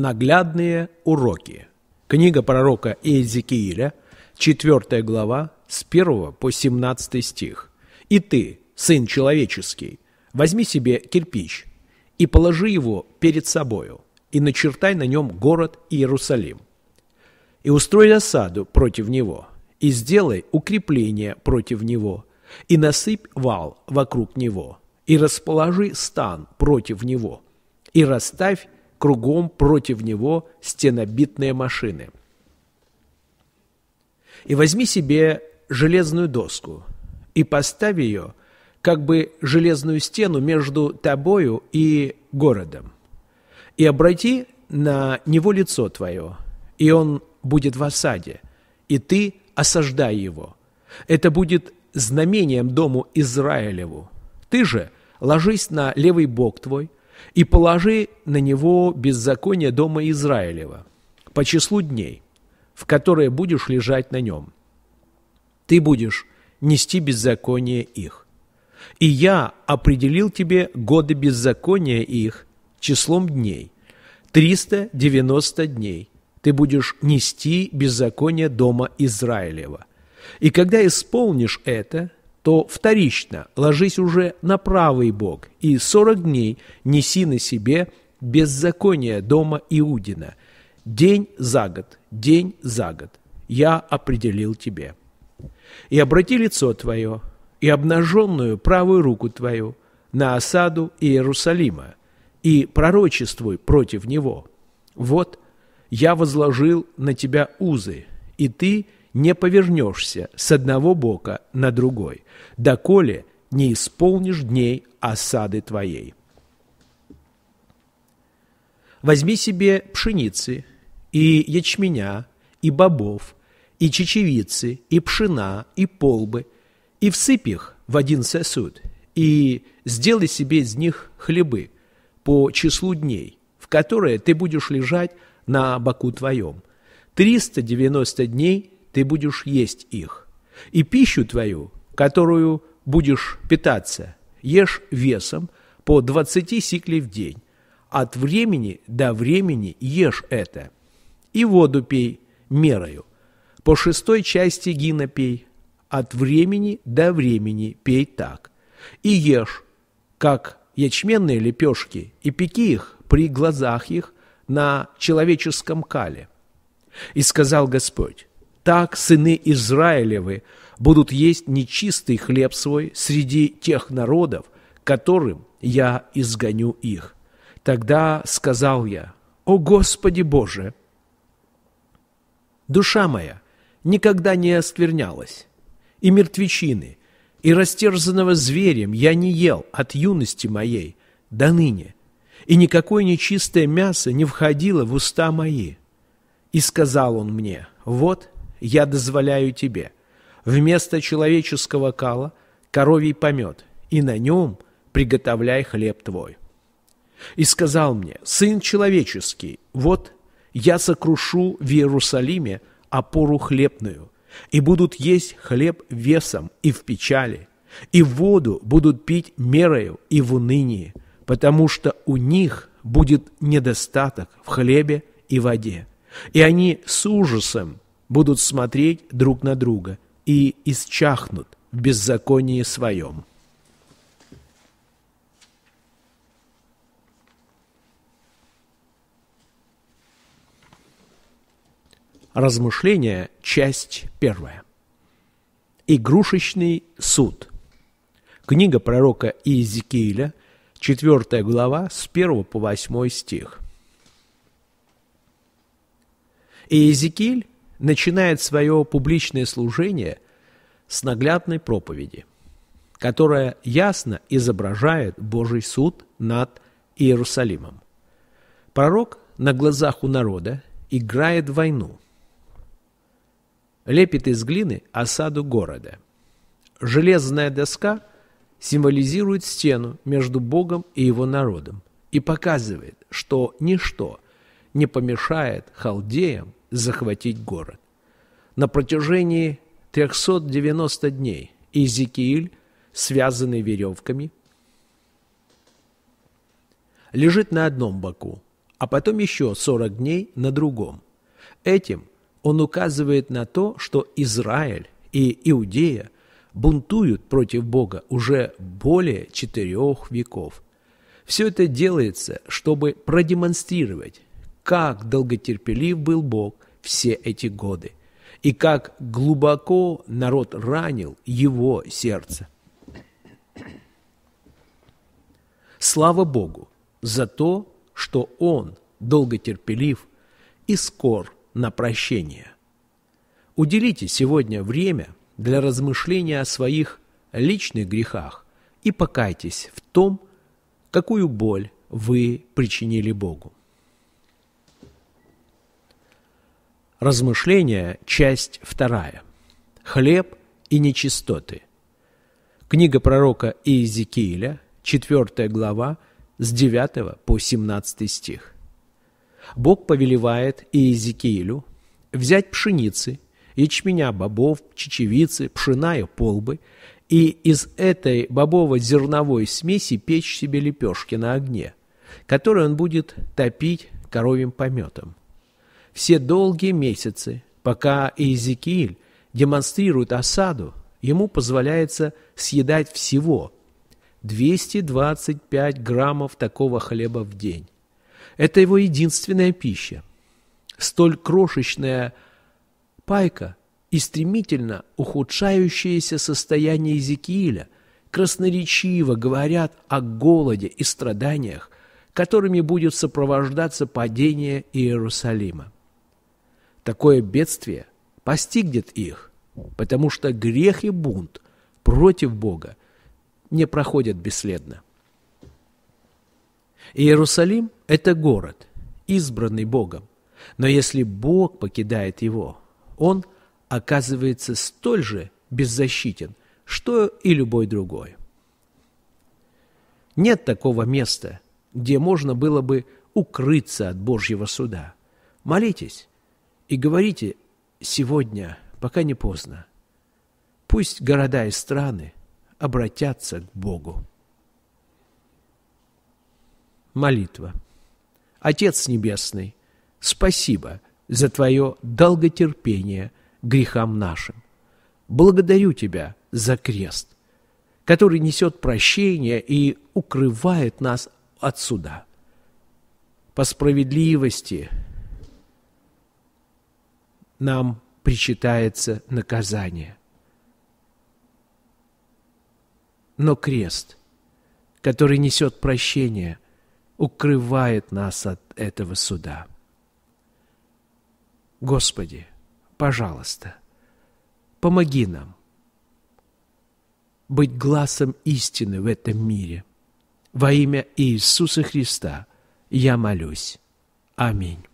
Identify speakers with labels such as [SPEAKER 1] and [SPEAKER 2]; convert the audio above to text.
[SPEAKER 1] Наглядные уроки. Книга пророка Иезекииля, 4 глава, с 1 по 17 стих. «И ты, сын человеческий, возьми себе кирпич и положи его перед собою, и начертай на нем город Иерусалим, и устрой осаду против него, и сделай укрепление против него, и насыпь вал вокруг него, и расположи стан против него, и расставь кругом против него стенобитные машины. И возьми себе железную доску и поставь ее, как бы железную стену между тобою и городом, и обрати на него лицо твое, и он будет в осаде, и ты осаждай его. Это будет знамением дому Израилеву. Ты же ложись на левый бок твой – и положи на него беззаконие дома Израилева по числу дней, в которые будешь лежать на нем. Ты будешь нести беззаконие их. И я определил тебе годы беззакония их числом дней. 390 дней ты будешь нести беззаконие дома Израилева. И когда исполнишь это, то вторично ложись уже на правый бок и сорок дней неси на себе беззаконие дома Иудина. День за год, день за год я определил тебе. И обрати лицо твое, и обнаженную правую руку твою на осаду Иерусалима, и пророчествуй против него. Вот, я возложил на тебя узы, и ты – не повернешься с одного бока на другой, доколе не исполнишь дней осады твоей. Возьми себе пшеницы и ячменя, и бобов, и чечевицы, и пшена, и полбы, и всыпь их в один сосуд, и сделай себе из них хлебы по числу дней, в которые ты будешь лежать на боку твоем. 390 дней ты будешь есть их. И пищу твою, которую будешь питаться, ешь весом по 20 сиклей в день. От времени до времени ешь это. И воду пей мерою. По шестой части гина пей. От времени до времени пей так. И ешь, как ячменные лепешки, и пеки их при глазах их на человеческом кале. И сказал Господь, так сыны Израилевы будут есть нечистый хлеб свой среди тех народов, которым я изгоню их. Тогда сказал я, «О Господи Боже! Душа моя никогда не осквернялась, и мертвечины, и растерзанного зверем я не ел от юности моей до ныне, и никакое нечистое мясо не входило в уста мои». И сказал он мне, «Вот, я дозволяю тебе. Вместо человеческого кала коровий помет, и на нем приготовляй хлеб твой. И сказал мне, сын человеческий, вот я сокрушу в Иерусалиме опору хлебную, и будут есть хлеб весом и в печали, и воду будут пить мерою и в унынии, потому что у них будет недостаток в хлебе и воде. И они с ужасом будут смотреть друг на друга и исчахнут в беззаконии своем. Размышления, часть первая. Игрушечный суд. Книга пророка Иезекииля, 4 глава, с 1 по 8 стих. Иезекииль начинает свое публичное служение с наглядной проповеди, которая ясно изображает Божий суд над Иерусалимом. Пророк на глазах у народа играет войну, лепит из глины осаду города. Железная доска символизирует стену между Богом и его народом и показывает, что ничто не помешает халдеям захватить город. На протяжении 390 дней Иезекииль, связанный веревками, лежит на одном боку, а потом еще 40 дней на другом. Этим он указывает на то, что Израиль и Иудея бунтуют против Бога уже более четырех веков. Все это делается, чтобы продемонстрировать, как долготерпелив был Бог все эти годы, и как глубоко народ ранил его сердце. Слава Богу за то, что Он долготерпелив и скор на прощение. Уделите сегодня время для размышления о своих личных грехах и покайтесь в том, какую боль вы причинили Богу. Размышления, часть вторая. Хлеб и нечистоты. Книга пророка Иезекииля, 4 глава, с 9 по 17 стих. Бог повелевает Иезекиилю взять пшеницы, ячменя бобов, чечевицы, пшена и полбы, и из этой бобово-зерновой смеси печь себе лепешки на огне, которые он будет топить коровьим пометом все долгие месяцы, пока Иезекииль демонстрирует осаду, ему позволяется съедать всего 225 граммов такого хлеба в день. Это его единственная пища. Столь крошечная пайка и стремительно ухудшающееся состояние Иезекииля красноречиво говорят о голоде и страданиях, которыми будет сопровождаться падение Иерусалима. Такое бедствие постигнет их, потому что грех и бунт против Бога не проходят бесследно. Иерусалим – это город, избранный Богом, но если Бог покидает его, он оказывается столь же беззащитен, что и любой другой. Нет такого места, где можно было бы укрыться от Божьего суда. Молитесь, и говорите сегодня, пока не поздно. Пусть города и страны обратятся к Богу. Молитва. Отец Небесный, спасибо за Твое долготерпение грехам нашим. Благодарю Тебя за крест, который несет прощение и укрывает нас от суда. По справедливости – нам причитается наказание. Но крест, который несет прощение, укрывает нас от этого суда. Господи, пожалуйста, помоги нам быть глазом истины в этом мире. Во имя Иисуса Христа я молюсь. Аминь.